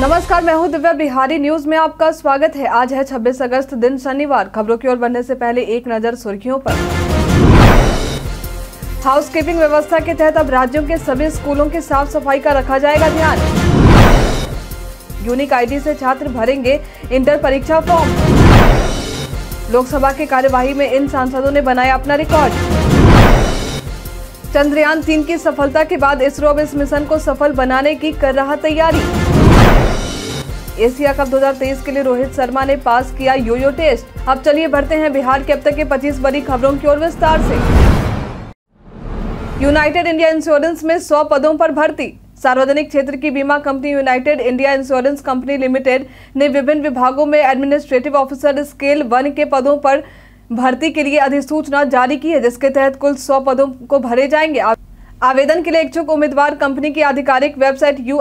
नमस्कार मैं हूं दिव्या बिहारी न्यूज में आपका स्वागत है आज है 26 अगस्त दिन शनिवार खबरों की ओर बढ़ने से पहले एक नजर सुर्खियों पर हाउसकीपिंग व्यवस्था के तहत अब राज्यों के सभी स्कूलों की साफ सफाई का रखा जाएगा ध्यान यूनिक आईडी से छात्र भरेंगे इंटर परीक्षा फॉर्म लोकसभा की कार्यवाही में इन सांसदों ने बनाया अपना रिकॉर्ड चंद्रयान तीन की सफलता के बाद इसरो अब इस मिशन को सफल बनाने की कर रहा तैयारी एशिया कप 2023 के लिए रोहित शर्मा ने पास किया योयो टेस्ट अब चलिए बढ़ते हैं बिहार के अब तक के 25 बड़ी खबरों की ओर विस्तार से यूनाइटेड इंडिया इंश्योरेंस में 100 पदों पर भर्ती सार्वजनिक क्षेत्र की बीमा company United India insurance company limited ने विभिन्न विभागों में एडमिनिस्ट्रेटिव ऑफिसर स्केल वन के पदों पर भर्ती के लिए अधिसूचना जारी की है जिसके तहत कुल सौ पदों को भरे जाएंगे आवेदन के लिए इच्छुक उम्मीदवार कंपनी की आधिकारिक वेबसाइट यू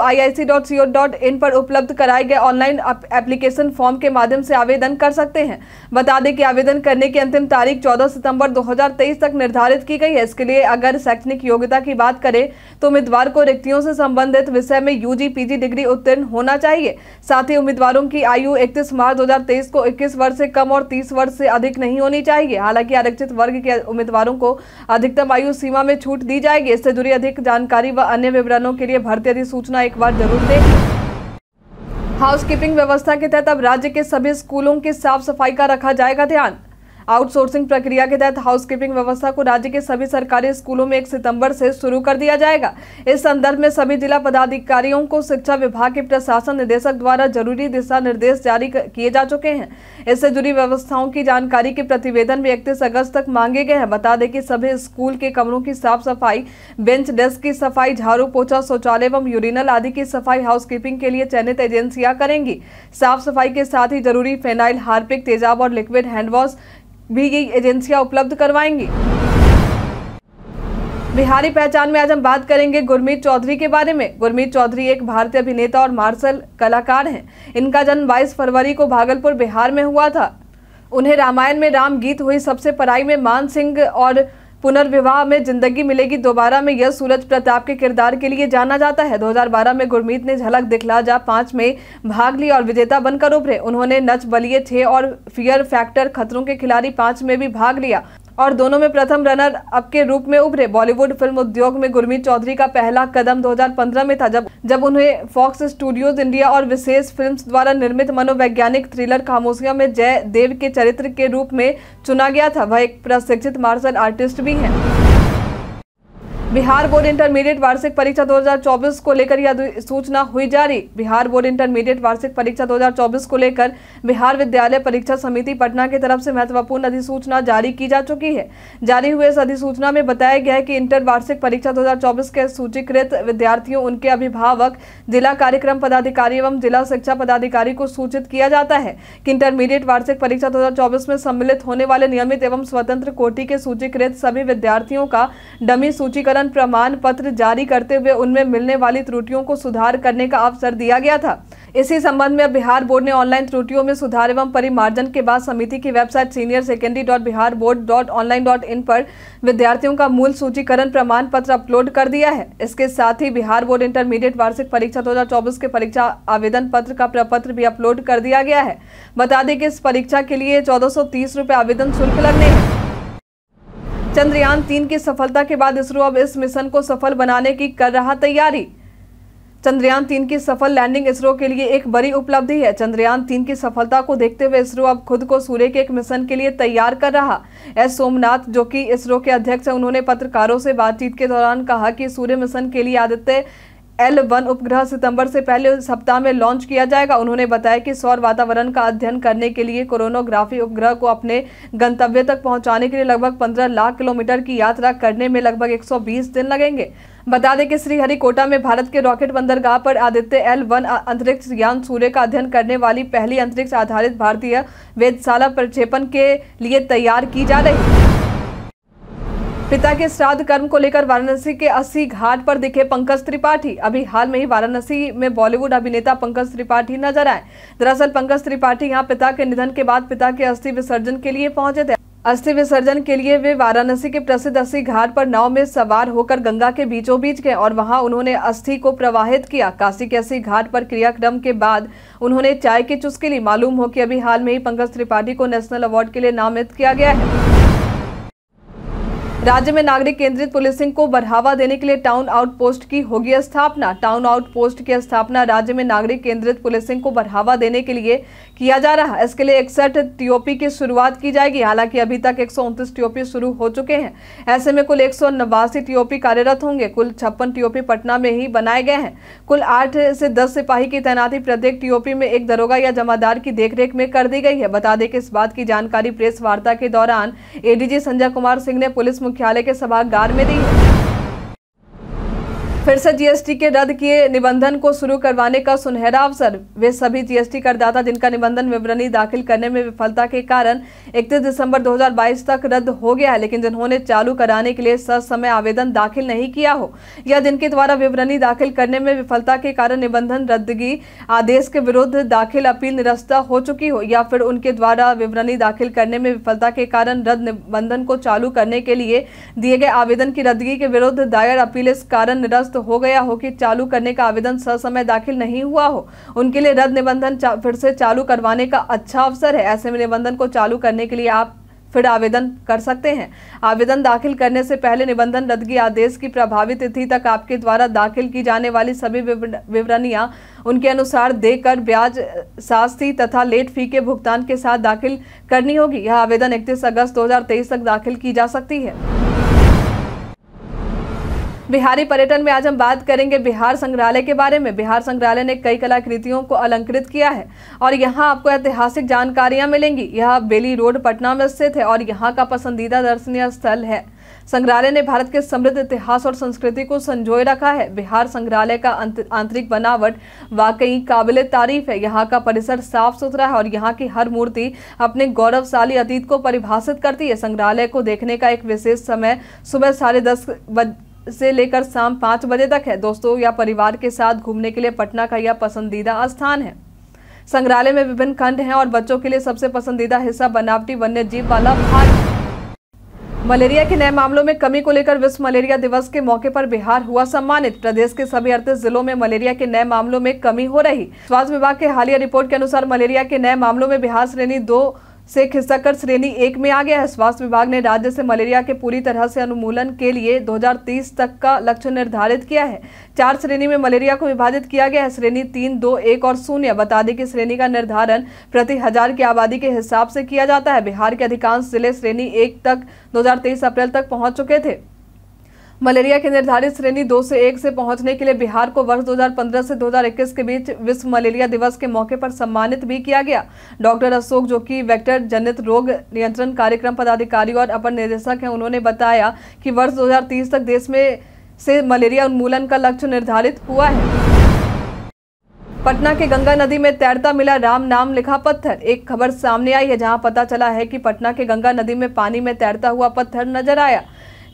पर उपलब्ध कराए गए ऑनलाइन एप्लीकेशन फॉर्म के माध्यम से आवेदन कर सकते हैं बता दें कि आवेदन करने की अंतिम तारीख 14 सितंबर 2023 तक निर्धारित की गई है इसके लिए अगर शैक्षणिक योग्यता की बात करें तो उम्मीदवार को रिक्तियों से संबंधित विषय में यू जी डिग्री उत्तीर्ण होना चाहिए साथ ही उम्मीदवारों की आयु इकतीस मार्च दो को इक्कीस वर्ष से कम और तीस वर्ष से अधिक नहीं होनी चाहिए हालांकि आरक्षित वर्ग के उम्मीदवारों को अधिकतम आयु सीमा में छूट दी जाएगी इससे जुड़ी अधिक जानकारी व अन्य विवरणों के लिए भर्ती अधिसूचना एक बार जरूर दें हाउसकीपिंग व्यवस्था के तहत अब राज्य के सभी स्कूलों की साफ सफाई का रखा जाएगा ध्यान आउटसोर्सिंग प्रक्रिया के तहत हाउसकीपिंग व्यवस्था को राज्य के सभी सरकारी स्कूलों में एक सितंबर से शुरू कर दिया जाएगा इस संदर्भ में सभी जिला पदाधिकारियों को शिक्षा विभाग के प्रशासन निदेशक द्वारा जरूरी दिशा निर्देश जारी किए जा चुके हैं इससे जुड़ी व्यवस्थाओं की जानकारी के प्रतिवेदन भी इकतीस अगस्त तक मांगे गए हैं बता दें कि सभी स्कूल के कमरों की साफ सफाई बेंच डेस्क की सफाई झाड़ू पोछा शौचालय एवं यूरिनल आदि की सफाई हाउसकीपिंग के लिए चयनित एजेंसियां करेंगी साफ सफाई के साथ ही जरूरी फेनाइल हार्पिक तेजाब और लिक्विड हैंडवॉश भी ये एजेंसियां उपलब्ध करवाएंगी बिहारी पहचान में आज हम बात करेंगे गुरमीत चौधरी के बारे में गुरमीत चौधरी एक भारतीय अभिनेता और मार्शल कलाकार हैं इनका जन्म 22 फरवरी को भागलपुर बिहार में हुआ था उन्हें रामायण में राम गीत हुई सबसे पराई में मान सिंह और पुनर्विवाह में जिंदगी मिलेगी दोबारा में यह सूरज प्रताप के किरदार के लिए जाना जाता है 2012 में गुरमीत ने झलक दिखला जा पांच में भाग लिया और विजेता बनकर उभरे उन्होंने नच बलिए छः और फियर फैक्टर खतरों के खिलाड़ी पांच में भी भाग लिया और दोनों में प्रथम रनर अप के रूप में उभरे बॉलीवुड फिल्म उद्योग में गुरमीत चौधरी का पहला कदम 2015 में था जब जब उन्हें फॉक्स स्टूडियोज इंडिया और विशेष फिल्म्स द्वारा निर्मित मनोवैज्ञानिक थ्रिलर खामोशिया में जय देव के चरित्र के रूप में चुना गया था वह एक प्रशिक्षित मार्शल आर्टिस्ट भी हैं बिहार बोर्ड इंटरमीडिएट वार्षिक परीक्षा 2024 को लेकर यह सूचना हुई जारी बिहार बोर्ड इंटरमीडिएट वार्षिक परीक्षा 2024 को लेकर बिहार विद्यालय परीक्षा समिति पटना की तरफ से महत्वपूर्ण अधिसूचना जारी की जा चुकी है जारी हुए इस अधिसूचना में बताया गया है कि इंटर वार्षिक परीक्षा 2024 के सूचीकृत विद्यार्थियों उनके अभिभावक जिला कार्यक्रम पदाधिकारी एवं जिला शिक्षा पदाधिकारी को सूचित किया जाता है कि इंटरमीडिएट वार्षिक परीक्षा दो में सम्मिलित होने वाले नियमित एवं स्वतंत्र कोटि के सूचीकृत सभी विद्यार्थियों का डमी सूचीकरण वेतन प्रमाण पत्र जारी करते हुए उनमें मिलने वाली त्रुटियों को सुधार करने का अवसर दिया गया था इसी संबंध में बिहार बोर्ड ने ऑनलाइन त्रुटियों में सुधार एवं परिमार्जन के बाद समिति की website senior secondary dot Bihar board dot online dot in पर विद्यार्थियों का मूल सूचीकरण प्रमाण पत्र अपलोड कर दिया है इसके साथ ही बिहार बोर्ड इंटरमीडिएट वार्षिक परीक्षा 2024 के परीक्षा आवेदन पत्र का प्रपत्र भी अपलोड कर दिया गया है बता दें कि इस परीक्षा के लिए चौदह आवेदन शुल्क लगने हैं चंद्रयान तीन की सफलता के बाद इसरो अब इस मिशन को सफल बनाने की कर रहा तैयारी चंद्रयान तीन की सफल लैंडिंग इसरो के लिए एक बड़ी उपलब्धि है चंद्रयान तीन की सफलता को देखते हुए इसरो अब खुद को सूर्य के एक मिशन के लिए तैयार कर रहा एस सोमनाथ जो कि इसरो के अध्यक्ष हैं उन्होंने पत्रकारों से बातचीत के दौरान कहा कि सूर्य मिशन के लिए आदित्य एल वन उपग्रह सितंबर से पहले सप्ताह में लॉन्च किया जाएगा उन्होंने बताया कि सौर वातावरण का अध्ययन करने के लिए कोरोनोग्राफी उपग्रह को अपने गंतव्य तक पहुंचाने के लिए लगभग 15 लाख किलोमीटर की यात्रा करने में लगभग 120 दिन लगेंगे बता दें कि श्रीहरिकोटा में भारत के रॉकेट बंदरगाह पर आदित्य एल वन अंतरिक्ष यान सूर्य का अध्ययन करने वाली पहली अंतरिक्ष आधारित भारतीय वेधशाला प्रक्षेपण के लिए तैयार की जा रही है पिता के श्राद्ध कर्म को लेकर वाराणसी के अस्सी घाट पर दिखे पंकज त्रिपाठी अभी हाल में ही वाराणसी में बॉलीवुड अभिनेता पंकज त्रिपाठी नजर आए दरअसल पंकज त्रिपाठी यहाँ पिता के निधन के बाद पिता के अस्थि विसर्जन के लिए पहुंचे थे अस्थि विसर्जन के लिए वे वाराणसी के प्रसिद्ध अस्सी घाट पर नाव में सवार होकर गंगा के बीचों बीच गए और वहां उन्होंने अस्थि को प्रवाहित किया काशी के अस्सी घाट पर क्रियाक्रम के बाद उन्होंने चाय की चुस्की ली मालूम हो कि अभी हाल में ही पंकज त्रिपाठी को नेशनल अवार्ड के लिए नामित किया गया है राज्य में नागरिक केंद्रित पुलिसिंग को बढ़ावा देने के लिए टाउन आउटपोस्ट की होगी स्थापना टाउन आउटपोस्ट की स्थापना राज्य में नागरिक केंद्रित पुलिसिंग को बढ़ावा देने के लिए किया जा रहा है इसके लिए इकसठ टीओपी की शुरुआत की जाएगी हालांकि अभी तक एक टीओपी शुरू हो चुके हैं ऐसे में कुल एक टीओपी कार्यरत होंगे कुल छप्पन टीओपी पटना में ही बनाए गए हैं कुल आठ से दस सिपाही की तैनाती प्रत्येक टीओपी में एक दरोगा या जमादार की देखरेख में कर दी गई है बता दें कि इस बात की जानकारी प्रेस वार्ता के दौरान एडीजी संजय कुमार सिंह ने पुलिस मुख्यालय के सभागार में दी फिर से जीएसटी के रद्द किए निबंधन को शुरू करवाने का सुनहरा अवसर वे सभी जीएसटी करदाता जिनका निबंधन विवरणी दाखिल करने में विफलता के कारण 31 दिसंबर 2022 तक रद्द हो गया है लेकिन जिन्होंने चालू कराने के लिए समय आवेदन दाखिल नहीं किया हो या जिनके द्वारा विवरणी दाखिल करने में विफलता के कारण निबंधन रद्दगी आदेश के विरुद्ध दाखिल अपील निरस्त हो चुकी हो या फिर उनके द्वारा विवरणी दाखिल करने में विफलता के कारण रद्द निबंधन को चालू करने के लिए दिए गए आवेदन की रद्दगी के विरुद्ध दायर अपील इस कारण निरस्त निरस्त हो गया हो कि चालू करने का आवेदन ससमय दाखिल नहीं हुआ हो उनके लिए रद्द निबंधन फिर से चालू करवाने का अच्छा अवसर है ऐसे में निबंधन को चालू करने के लिए आप फिर आवेदन कर सकते हैं आवेदन दाखिल करने से पहले निबंधन रद्दगी आदेश की प्रभावी तिथि तक आपके द्वारा दाखिल की जाने वाली सभी विवरणियां उनके अनुसार देकर ब्याज शास्त्री तथा लेट फी के भुगतान के साथ दाखिल करनी होगी यह आवेदन इकतीस अगस्त 2023 तक दाखिल की जा सकती है बिहारी पर्यटन में आज हम बात करेंगे बिहार संग्रहालय के बारे में बिहार संग्रहालय ने कई कलाकृतियों को अलंकृत किया है और यहाँ आपको ऐतिहासिक जानकारियां मिलेंगी यह बेली रोड पटना में स्थित है और यहाँ का पसंदीदा दर्शनीय स्थल है संग्रहालय ने भारत के समृद्ध इतिहास और संस्कृति को संजोए रखा है बिहार संग्रहालय का आंतरिक बनावट वाकई काबिल तारीफ है यहाँ का परिसर साफ सुथरा है और यहाँ की हर मूर्ति अपने गौरवशाली अतीत को परिभाषित करती है संग्रहालय को देखने का एक विशेष समय सुबह साढ़े दस बज से लेकर शाम पाँच बजे तक है दोस्तों या परिवार के साथ घूमने के लिए पटना का यह पसंदीदा स्थान है संग्रहालय में विभिन्न खंड हैं और बच्चों के लिए सबसे पसंदीदा हिस्सा बनावटी वन्य जीव वाला भाग मलेरिया के नए मामलों में कमी को लेकर विश्व मलेरिया दिवस के मौके पर बिहार हुआ सम्मानित प्रदेश के सभी अड़तीस जिलों में मलेरिया के नए मामलों में कमी हो रही स्वास्थ्य विभाग के हालिया रिपोर्ट के अनुसार मलेरिया के नए मामलों में बिहार श्रेणी दो से खिसककर श्रेणी एक में आ गया है स्वास्थ्य विभाग ने राज्य से मलेरिया के पूरी तरह से अनुमूलन के लिए 2030 तक का लक्ष्य निर्धारित किया है चार श्रेणी में मलेरिया को विभाजित किया गया है श्रेणी तीन दो एक और शून्य बता दें कि श्रेणी का निर्धारण प्रति हजार की आबादी के हिसाब से किया जाता है बिहार के अधिकांश जिले श्रेणी एक तक दो अप्रैल तक पहुँच चुके थे मलेरिया की निर्धारित श्रेणी दो से एक से पहुंचने के लिए बिहार को वर्ष 2015 से 2021 के बीच विश्व मलेरिया दिवस के मौके पर सम्मानित भी किया गया डॉक्टर अशोक जो कि वेक्टर जनित रोग नियंत्रण कार्यक्रम पदाधिकारी और अपर निदेशक हैं उन्होंने बताया कि वर्ष 2030 तक देश में से मलेरिया उन्मूलन का लक्ष्य निर्धारित हुआ है पटना के गंगा नदी में तैरता मिला राम नाम लिखा पत्थर एक खबर सामने आई है जहां पता चला है कि पटना के गंगा नदी में पानी में तैरता हुआ पत्थर नजर आया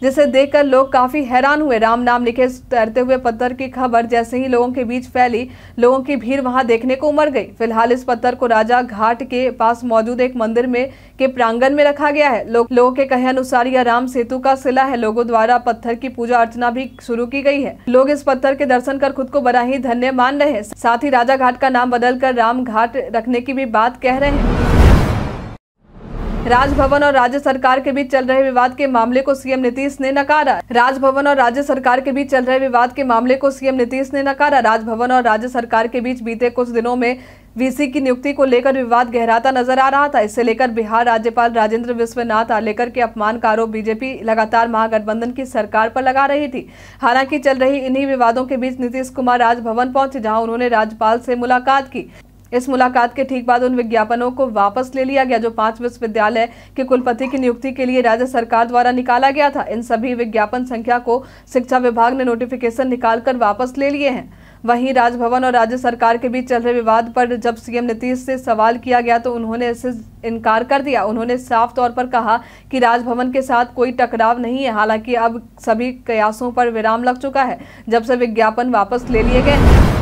जिसे देखकर लोग काफी हैरान हुए राम नाम लिखे तैरते हुए पत्थर की खबर जैसे ही लोगों के बीच फैली लोगों की भीड़ वहां देखने को उमड़ गई फिलहाल इस पत्थर को राजा घाट के पास मौजूद एक मंदिर में के प्रांगण में रखा गया है लो, लोगों के कहे अनुसार यह राम सेतु का सिला है लोगों द्वारा पत्थर की पूजा अर्चना भी शुरू की गई है लोग इस पत्थर के दर्शन कर खुद को बड़ा ही धन्य मान रहे हैं साथ ही राजा घाट का नाम बदलकर राम घाट रखने की भी बात कह रहे हैं राजभवन और राज्य सरकार के बीच चल रहे विवाद के मामले को सीएम नीतीश ने नकारा राजभवन और राज्य सरकार के बीच चल रहे विवाद के मामले को सीएम नीतीश ने नकारा राजभवन और राज्य सरकार के बीच बीते कुछ दिनों में वीसी की नियुक्ति को लेकर विवाद गहराता नजर आ रहा था इससे लेकर बिहार राज्यपाल राजेंद्र विश्वनाथ आलेकर के अपमान का आरोप बीजेपी लगातार महागठबंधन की सरकार पर लगा रही थी हालांकि चल रही इन्हीं विवादों के बीच नीतीश कुमार राजभवन पहुंचे जहां उन्होंने राज्यपाल से मुलाकात की इस मुलाकात के ठीक बाद उन विज्ञापनों को वापस ले लिया गया जो पांच विश्वविद्यालय के कुलपति की नियुक्ति के लिए राज्य सरकार द्वारा निकाला गया था इन सभी विज्ञापन संख्या को शिक्षा विभाग ने नोटिफिकेशन निकालकर वापस ले लिए हैं वहीं राजभवन और राज्य सरकार के बीच चल रहे विवाद पर जब सीएम नीतीश से सवाल किया गया तो उन्होंने इसे इनकार कर दिया उन्होंने साफ तौर पर कहा कि राजभवन के साथ कोई टकराव नहीं है हालांकि अब सभी कयासों पर विराम लग चुका है जब से विज्ञापन वापस ले लिए गए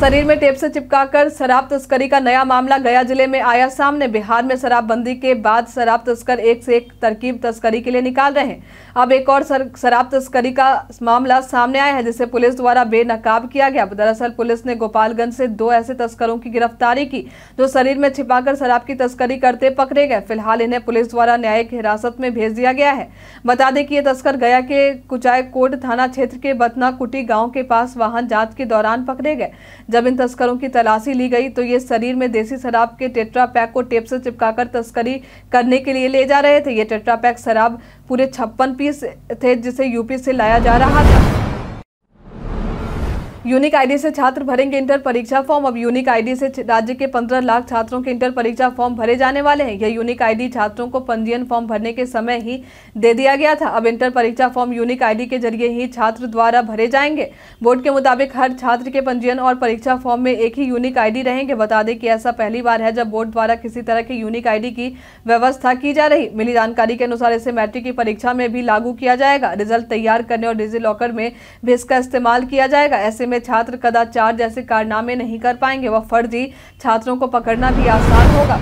शरीर में टेप से चिपकाकर शराब तस्करी का नया मामला गया जिले में आया सामने बिहार में शराबबंदी के बाद शराब तस्कर एक से एक तरकीब तस्करी के लिए निकाल रहे हैं अब एक और शराब तस्करी का मामला सामने आया है जिसे पुलिस द्वारा बेनकाब किया गया दरअसल पुलिस ने गोपालगंज से दो ऐसे तस्करों की गिरफ्तारी की जो शरीर में छिपाकर शराब की तस्करी करते पकड़े गए फिलहाल इन्हें पुलिस द्वारा न्यायिक हिरासत में भेज दिया गया है बता दें कि ये तस्कर गया के कुचाय कोट थाना क्षेत्र के बतना कुटी गाँव के पास वाहन जांच के दौरान पकड़े गए जब इन तस्करों की तलाशी ली गई तो ये शरीर में देसी शराब के टेट्रा पैक को टेप से चिपकाकर तस्करी करने के लिए ले जा रहे थे ये टेट्रा पैक शराब पूरे छप्पन पीस थे जिसे यूपी से लाया जा रहा था यूनिक आईडी से छात्र भरेंगे इंटर परीक्षा फॉर्म अब यूनिक आईडी से राज्य के 15 लाख छात्रों के इंटर परीक्षा फॉर्म भरे जाने वाले हैं यह यूनिक आईडी छात्रों को पंजीयन फॉर्म भरने के समय ही दे दिया गया था अब इंटर परीक्षा फॉर्म यूनिक आईडी के जरिए ही छात्र द्वारा भरे जाएंगे बोर्ड के मुताबिक हर छात्र के पंजीयन और परीक्षा फॉर्म में एक ही यूनिक आई रहेंगे बता दें कि ऐसा पहली बार है जब बोर्ड द्वारा किसी तरह की यूनिक आई की व्यवस्था की जा रही मिली जानकारी के अनुसार इसे मैट्रिक की परीक्षा में भी लागू किया जाएगा रिजल्ट तैयार करने और डिजी लॉकर में भी इसका इस्तेमाल किया जाएगा ऐसे में वाले छात्र कदाचार जैसे कारनामे नहीं कर पाएंगे वह फर्जी छात्रों को पकड़ना भी आसान होगा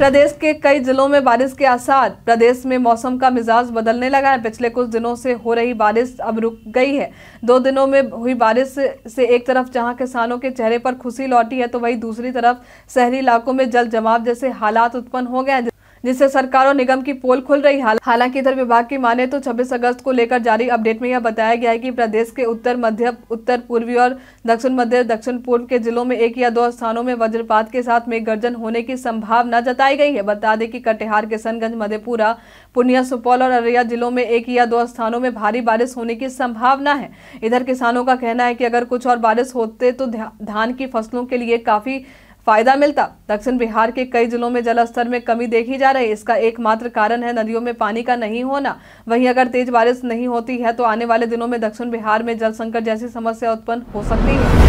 प्रदेश के कई जिलों में बारिश के आसार प्रदेश में मौसम का मिजाज बदलने लगा है पिछले कुछ दिनों से हो रही बारिश अब रुक गई है दो दिनों में हुई बारिश से एक तरफ जहां किसानों के चेहरे पर खुशी लौटी है तो वहीं दूसरी तरफ शहरी इलाकों में जल जमाव जैसे हालात उत्पन्न हो गए हैं जिससे सरकार और निगम की पोल खुल रही है हालांकि इधर विभाग की माने तो 26 अगस्त को लेकर जारी अपडेट में यह बताया गया है कि प्रदेश के उत्तर मध्य उत्तर पूर्वी और दक्षिण मध्य दक्षिण पूर्व के जिलों में एक या दो स्थानों में वज्रपात के साथ मेघगर्जन गर्जन होने की संभावना जताई गई है बता दें कि कटिहार किशनगंज मधेपुरा पूर्णिया सुपौल और अररिया जिलों में एक या दो स्थानों में भारी बारिश होने की संभावना है इधर किसानों का कहना है कि अगर कुछ और बारिश होते तो धान की फसलों के लिए काफी फायदा मिलता दक्षिण बिहार के कई जिलों में जलस्तर में कमी देखी जा रही है इसका एकमात्र कारण है नदियों में पानी का नहीं होना वहीं अगर तेज बारिश नहीं होती है तो आने वाले दिनों में दक्षिण बिहार में जल संकट जैसी समस्या उत्पन्न हो सकती है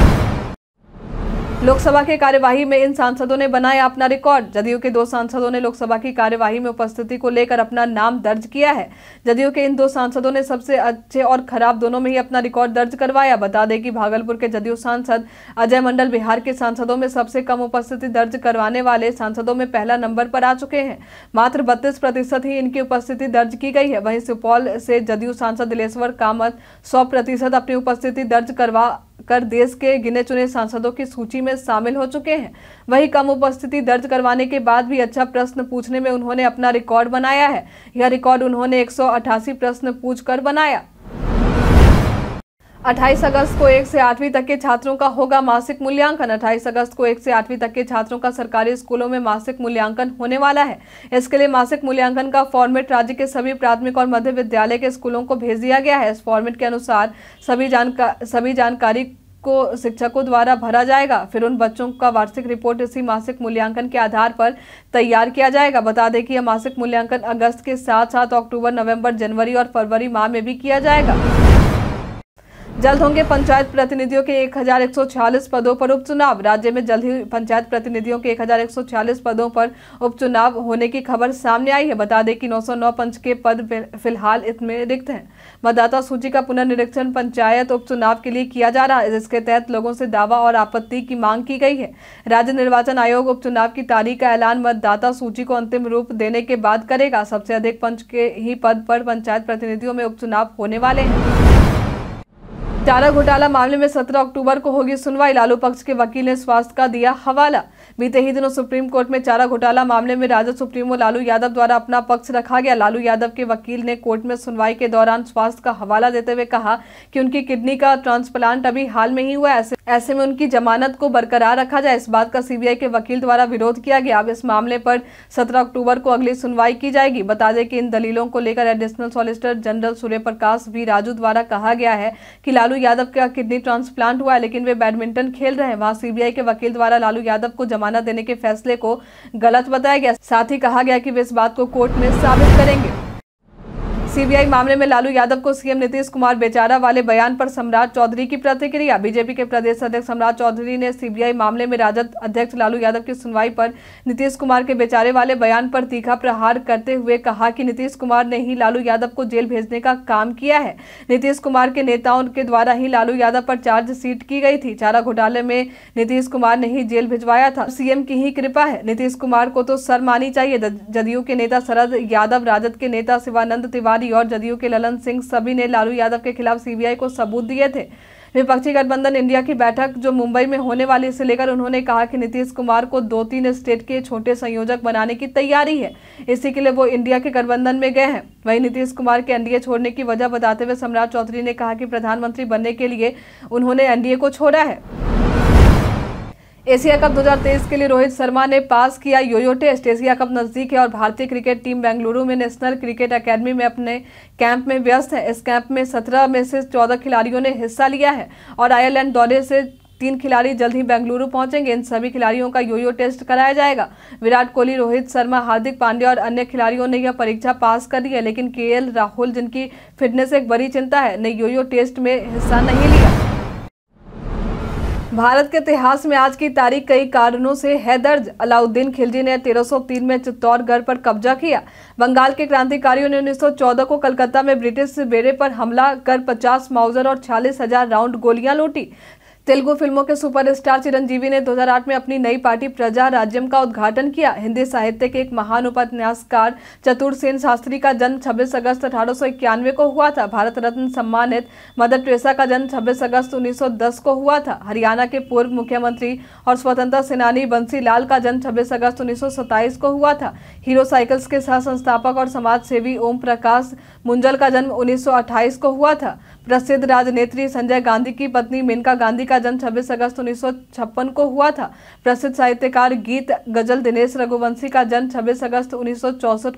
लोकसभा के कार्यवाही में इन सांसदों ने बनाया अपना रिकॉर्ड जदयू के दो सांसदों ने लोकसभा की कार्यवाही में उपस्थिति को लेकर अपना नाम दर्ज किया है जदयू के इन दो सांसदों ने सबसे अच्छे और खराब दोनों में ही अपना रिकॉर्ड दर्ज करवाया बता दें कि भागलपुर के जदयू सांसद अजय मंडल बिहार के सांसदों में सबसे कम उपस्थिति दर्ज करवाने वाले सांसदों में पहला नंबर पर आ चुके हैं मात्र बत्तीस प्रतिशत ही इनकी उपस्थिति दर्ज की गई है वहीं सुपौल से जदयू सांसद दिलेश्वर कामत सौ प्रतिशत अपनी उपस्थिति दर्ज करवा कर देश के गिने चुने सांसदों की सूची में शामिल हो चुके हैं वही कम उपस्थिति दर्ज करवाने के बाद भी अच्छा प्रश्न पूछने में उन्होंने अपना रिकॉर्ड बनाया है यह रिकॉर्ड उन्होंने एक प्रश्न पूछ कर बनाया अट्ठाईस अगस्त को एक से आठवीं तक के छात्रों का होगा मासिक मूल्यांकन अट्ठाईस अगस्त को एक से आठवीं तक के छात्रों का सरकारी स्कूलों में मासिक मूल्यांकन होने वाला है इसके लिए मासिक मूल्यांकन का फॉर्मेट राज्य के सभी प्राथमिक और मध्य विद्यालय के स्कूलों को भेज दिया गया है इस फॉर्मेट के अनुसार सभी जानका सभी जानकारी को शिक्षकों द्वारा भरा जाएगा फिर उन बच्चों का वार्षिक रिपोर्ट इसी मासिक मूल्यांकन के आधार पर तैयार किया जाएगा बता दें कि यह मासिक मूल्यांकन अगस्त के साथ साथ अक्टूबर नवंबर जनवरी और फरवरी माह में भी किया जाएगा जल्द होंगे पंचायत प्रतिनिधियों के 1146 पदों पर उपचुनाव राज्य में जल्द ही पंचायत प्रतिनिधियों के 1146 पदों पर उपचुनाव होने की खबर सामने आई है बता दें कि 909 पंच के पद फिलहाल इसमें रिक्त हैं मतदाता सूची का पुनर्निरीक्षण पंचायत उपचुनाव के लिए किया जा रहा है जिसके तहत लोगों से दावा और आपत्ति की मांग की गई है राज्य निर्वाचन आयोग उपचुनाव की तारीख का ऐलान मतदाता सूची को अंतिम रूप देने के बाद करेगा सबसे अधिक पंच के ही पद पर पंचायत प्रतिनिधियों में उपचुनाव होने वाले हैं चारा घोटाला मामले में 17 अक्टूबर को होगी सुनवाई लालू पक्ष के वकील ने स्वास्थ्य का दिया हवाला बीते ही दिनों सुप्रीम कोर्ट में चारा घोटाला मामले में राजद सुप्रीमो लालू यादव द्वारा अपना पक्ष रखा गया लालू यादव के वकील ने कोर्ट में सुनवाई के दौरान स्वास्थ्य का हवाला देते हुए कहा कि उनकी किडनी का ट्रांसप्लांट अभी हाल में ही हुआ ऐसे ऐसे में उनकी जमानत को बरकरार रखा जाए इस बात का सीबीआई के वकील द्वारा विरोध किया गया अब इस मामले पर सत्रह अक्टूबर को अगली सुनवाई की जाएगी बता दें कि इन दलीलों को लेकर additional solicitor general Surya Prakash V Raju द्वारा कहा गया है कि लालू यादव का किडनी ट्रांसप्लांट हुआ है लेकिन वे बैडमिंटन खेल रहे हैं वहां सीबीआई के वकील द्वारा लालू यादव को जमानत देने के फैसले को गलत बताया गया साथ ही कहा गया कि वे इस बात को कोर्ट में साबित करेंगे सीबीआई मामले में लालू यादव को सीएम नीतीश कुमार बेचारा वाले बयान पर सम्राट चौधरी की प्रतिक्रिया बीजेपी के प्रदेश अध्यक्ष सम्राट चौधरी ने सीबीआई मामले में राजद अध्यक्ष लालू यादव की सुनवाई पर नीतीश कुमार के बेचारे वाले बयान पर तीखा प्रहार करते हुए कहा कि नीतीश कुमार ने ही लालू यादव को जेल भेजने का काम किया है नीतीश कुमार के नेताओं के द्वारा ही लालू यादव पर चार्जशीट की गई थी चारा घोटाले में नीतीश कुमार ने ही जेल भिजवाया था सीएम की ही कृपा है नीतीश कुमार को तो सर मानी चाहिए जदयू के नेता शरद यादव राजद के नेता शिवानंद तिवारी तिवारी और जदयू के ललन सिंह सभी ने लालू यादव के खिलाफ सीबीआई को सबूत दिए थे विपक्षी गठबंधन इंडिया की बैठक जो मुंबई में होने वाली इसे लेकर उन्होंने कहा कि नीतीश कुमार को दो तीन स्टेट के छोटे संयोजक बनाने की तैयारी है इसी के लिए वो इंडिया के गठबंधन में गए हैं वहीं नीतीश कुमार के एनडीए छोड़ने की वजह बताते हुए सम्राट चौधरी ने कहा कि प्रधानमंत्री बनने के लिए उन्होंने एनडीए को छोड़ा है एशिया कप 2023 के लिए रोहित शर्मा ने पास किया योयो टेस्ट एशिया कप नजदीक है और भारतीय क्रिकेट टीम बेंगलुरु में नेशनल क्रिकेट एकेडमी में अपने कैंप में व्यस्त है इस कैंप में 17 में से 14 खिलाड़ियों ने हिस्सा लिया है और आयरलैंड दौरे से तीन खिलाड़ी जल्द ही बेंगलुरु पहुंचेंगे इन सभी खिलाड़ियों का योयो टेस्ट कराया जाएगा विराट कोहली रोहित शर्मा हार्दिक पांड्या और अन्य खिलाड़ियों ने यह परीक्षा पास कर दी है लेकिन के राहुल जिनकी फिटनेस एक बड़ी चिंता है ने योयो टेस्ट में हिस्सा नहीं लिया भारत के इतिहास में आज की तारीख कई कारणों से है दर्ज अलाउद्दीन खिलजी ने 1303 में चित्तौड़गढ़ पर कब्जा किया बंगाल के क्रांतिकारियों ने 1914 को कलकत्ता में ब्रिटिश बेड़े पर हमला कर 50 माउजर और छियालीस हजार राउंड गोलियां लूटी तेलुगु फिल्मों के सुपरस्टार चिरंजीवी ने 2008 में अपनी नई पार्टी प्रजा राज्यम का उद्घाटन किया हिंदी साहित्य के एक महान उपन्यासकार चतुर सेन शास्त्री का जन्म 26 अगस्त अठारह को हुआ था भारत रत्न सम्मानित मदर ट्रेसा का जन्म 26 अगस्त 1910 को हुआ था हरियाणा के पूर्व मुख्यमंत्री और स्वतंत्रता सेनानी बंसी लाल का जन्म छब्बीस अगस्त उन्नीस को हुआ था हीरो साइकिल्स के सह संस्थापक और समाज सेवी ओम प्रकाश मुंजल का जन्म उन्नीस को हुआ था प्रसिद्ध राजनेत्री संजय गांधी की पत्नी मेनका गांधी का जन्म 26 अगस्त उन्नीस को हुआ था प्रसिद्ध साहित्यकार गीत गजल दिनेश रघुवंशी का जन्म 26 अगस्त उन्नीस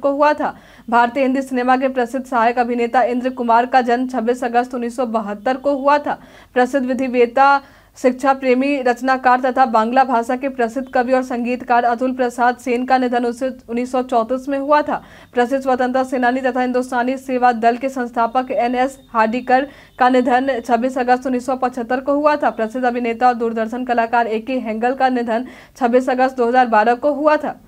को हुआ था भारतीय हिंदी सिनेमा के प्रसिद्ध सहायक अभिनेता इंद्र कुमार का जन्म 26 अगस्त उन्नीस को हुआ था प्रसिद्ध विधिवेता शिक्षा प्रेमी रचनाकार तथा बांग्ला भाषा के प्रसिद्ध कवि और संगीतकार अतुल प्रसाद सेन का निधन उन्नीस में हुआ था प्रसिद्ध स्वतंत्रता सेनानी तथा हिंदुस्तानी सेवा दल के संस्थापक एन एस हार्डिकर का निधन 26 अगस्त 1975 को हुआ था प्रसिद्ध अभिनेता और दूरदर्शन कलाकार ए के हैंगल का निधन 26 अगस्त 2012 को हुआ था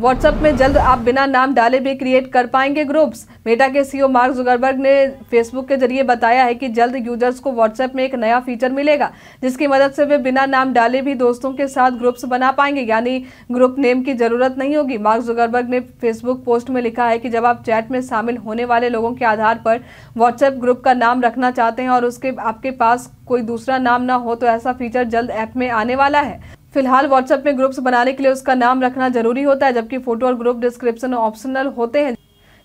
व्हाट्सएप में जल्द आप बिना नाम डाले भी क्रिएट कर पाएंगे ग्रुप्स मेटा के सीईओ मार्क जुगरबर्ग ने फेसबुक के जरिए बताया है कि जल्द यूजर्स को व्हाट्सएप में एक नया फीचर मिलेगा जिसकी मदद से वे बिना नाम डाले भी दोस्तों के साथ ग्रुप्स बना पाएंगे यानी ग्रुप नेम की जरूरत नहीं होगी मार्क जुगरबर्ग ने फेसबुक पोस्ट में लिखा है कि जब आप चैट में शामिल होने वाले लोगों के आधार पर व्हाट्सएप ग्रुप का नाम रखना चाहते हैं और उसके आपके पास कोई दूसरा नाम ना हो तो ऐसा फीचर जल्द ऐप में आने वाला है फिलहाल व्हाट्सएप में ग्रुप्स बनाने के लिए उसका नाम रखना जरूरी होता है जबकि फोटो और ग्रुप डिस्क्रिप्शन ऑप्शनल होते हैं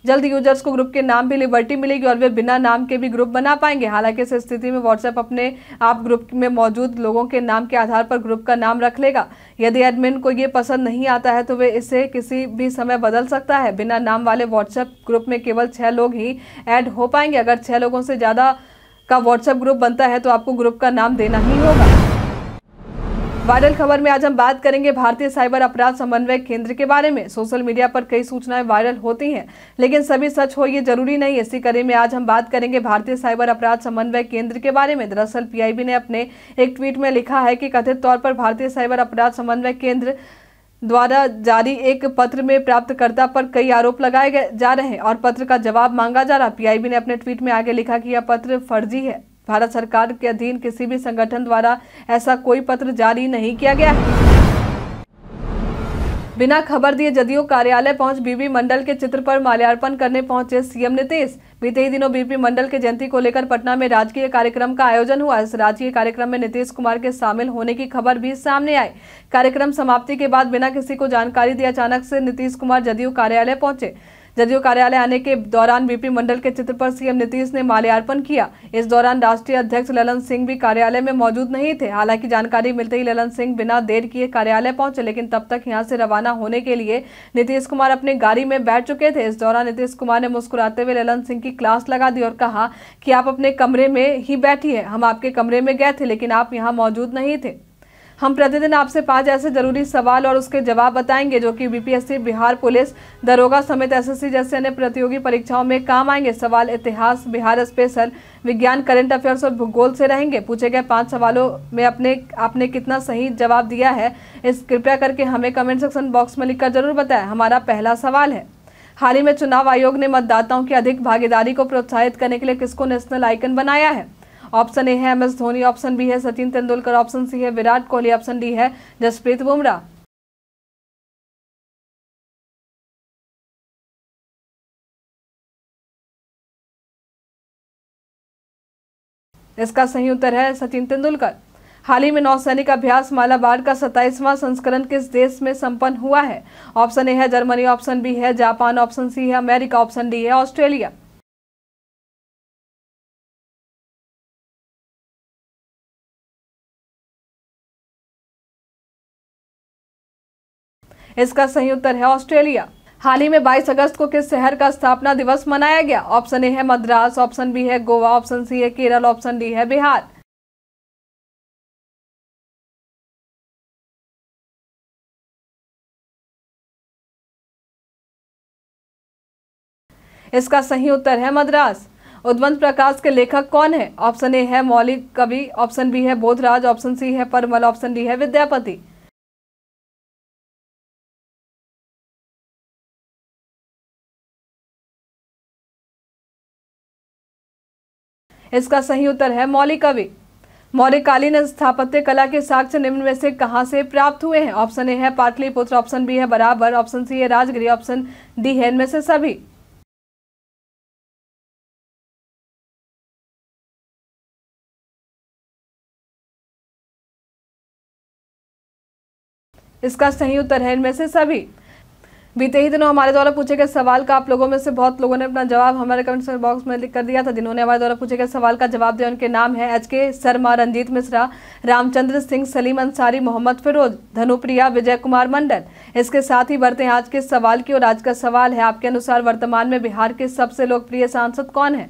जल्द यूजर्स को ग्रुप के नाम भी लिबर्टी मिलेगी और वे बिना नाम के भी ग्रुप बना पाएंगे हालांकि इस स्थिति में व्हाट्सएप अपने आप ग्रुप में मौजूद लोगों के नाम के आधार पर ग्रुप का नाम रख लेगा यदि एडमिन को ये पसंद नहीं आता है तो वे इसे किसी भी समय बदल सकता है बिना नाम वाले व्हाट्सएप ग्रुप में केवल छः लोग ही ऐड हो पाएंगे अगर छः लोगों से ज़्यादा का व्हाट्सएप ग्रुप बनता है तो आपको ग्रुप का नाम देना ही होगा वायरल खबर में आज हम बात करेंगे भारतीय साइबर अपराध समन्वय केंद्र के बारे में सोशल मीडिया पर कई सूचनाएं वायरल होती हैं लेकिन सभी सच हो ये जरूरी नहीं इसी कड़ी में आज हम बात करेंगे भारतीय साइबर अपराध समन्वय केंद्र के बारे में दरअसल पीआईबी ने अपने एक ट्वीट में लिखा है कि कथित तौर पर भारतीय साइबर अपराध समन्वय केंद्र द्वारा जारी एक पत्र में प्राप्तकर्ता पर कई आरोप लगाए जा रहे हैं और पत्र का जवाब मांगा जा रहा पीआईबी ने अपने ट्वीट में आगे लिखा कि यह पत्र फर्जी है भारत सरकार के अधीन किसी भी संगठन द्वारा ऐसा कोई पत्र जारी नहीं किया गया बिना खबर दिए जदयू कार्यालय पहुंच बीबी मंडल के चित्र पर माल्यार्पण करने पहुंचे सीएम नीतीश बीते ही दिनों बीपी मंडल के जयंती को लेकर पटना में राजकीय कार्यक्रम का आयोजन हुआ इस राजकीय कार्यक्रम में नीतीश कुमार के शामिल होने की खबर भी सामने आई कार्यक्रम समाप्ति के बाद बिना किसी को जानकारी दिए अचानक से नीतीश कुमार जदयू कार्यालय पहुंचे जदयू कार्यालय आने के दौरान बीपी मंडल के चित्र पर सीएम नीतीश ने माल्यार्पण किया इस दौरान राष्ट्रीय अध्यक्ष ललन सिंह भी कार्यालय में मौजूद नहीं थे हालांकि जानकारी मिलते ही ललन सिंह बिना देर किए कार्यालय पहुंचे लेकिन तब तक यहाँ से रवाना होने के लिए नीतीश कुमार अपनी गाड़ी में बैठ चुके थे इस दौरान नीतीश कुमार ने मुस्कुराते हुए ललन सिंह की क्लास लगा दी और कहा कि आप अपने कमरे में ही बैठी है हम आपके कमरे में गए थे लेकिन आप यहाँ मौजूद नहीं थे हम प्रतिदिन आपसे पाँच ऐसे जरूरी सवाल और उसके जवाब बताएंगे जो कि बीपीएससी बिहार पुलिस दरोगा समेत एसएससी जैसे अन्य प्रतियोगी परीक्षाओं में काम आएंगे सवाल इतिहास बिहार स्पेशल विज्ञान करंट अफेयर्स और भूगोल से रहेंगे पूछे गए पाँच सवालों में अपने आपने कितना सही जवाब दिया है इस कृपया करके हमें कमेंट सेक्शन बॉक्स में लिखकर जरूर बताए हमारा पहला सवाल है हाल ही में चुनाव आयोग ने मतदाताओं की अधिक भागीदारी को प्रोत्साहित करने के लिए किसको नेशनल आइकन बनाया है ऑप्शन ए है M S Dhoni option B है सचिन तेंदुलकर ऑप्शन सी है विराट कोहली ऑप्शन डी है जसप्रीत बुमराह इसका सही उत्तर है सचिन तेंदुलकर हाल ही में नौसैनिक अभ्यास मालाबार का सत्ताईसवां संस्करण किस देश में संपन्न हुआ है ऑप्शन ए है जर्मनी ऑप्शन बी है जापान ऑप्शन सी है अमेरिका ऑप्शन डी है ऑस्ट्रेलिया इसका सही उत्तर है ऑस्ट्रेलिया हाल ही में 22 अगस्त को किस शहर का स्थापना दिवस मनाया गया ऑप्शन ए है मद्रास ऑप्शन बी है गोवा ऑप्शन सी है केरल ऑप्शन डी है बिहार इसका सही उत्तर है मद्रास उद्वंत प्रकाश के लेखक कौन है ऑप्शन ए है मौलिक कवि ऑप्शन बी है बोधराज ऑप्शन सी है परमल ऑप्शन डी है विद्यापति इसका सही उत्तर है मौलिकवि मौर्यकालीन स्थापत्य कला के साक्ष्य निम्न में से कहाँ से प्राप्त हुए हैं ऑप्शन ए है पाटलिपुत्र ऑप्शन बी है बराबर ऑप्शन सी है राजगिरी ऑप्शन डी है इनमें से सभी इसका सही उत्तर है इनमें से सभी बीते ही दिनों हमारे द्वारा पूछे गए सवाल का आप लोगों में से बहुत लोगों ने अपना जवाब हमारे कमेंट बॉक्स में लिख कर दिया था जिन्होंने हमारे द्वारा पूछे गए सवाल का जवाब दिया उनके नाम है एच के शर्मा रंजीत मिश्रा रामचंद्र सिंह सलीम अंसारी मोहम्मद फिरोज धनुप्रिया विजय कुमार मंडल इसके साथ ही बढ़ते हैं आज के सवाल की और आज का सवाल है आपके अनुसार वर्तमान में बिहार के सबसे लोकप्रिय सांसद कौन है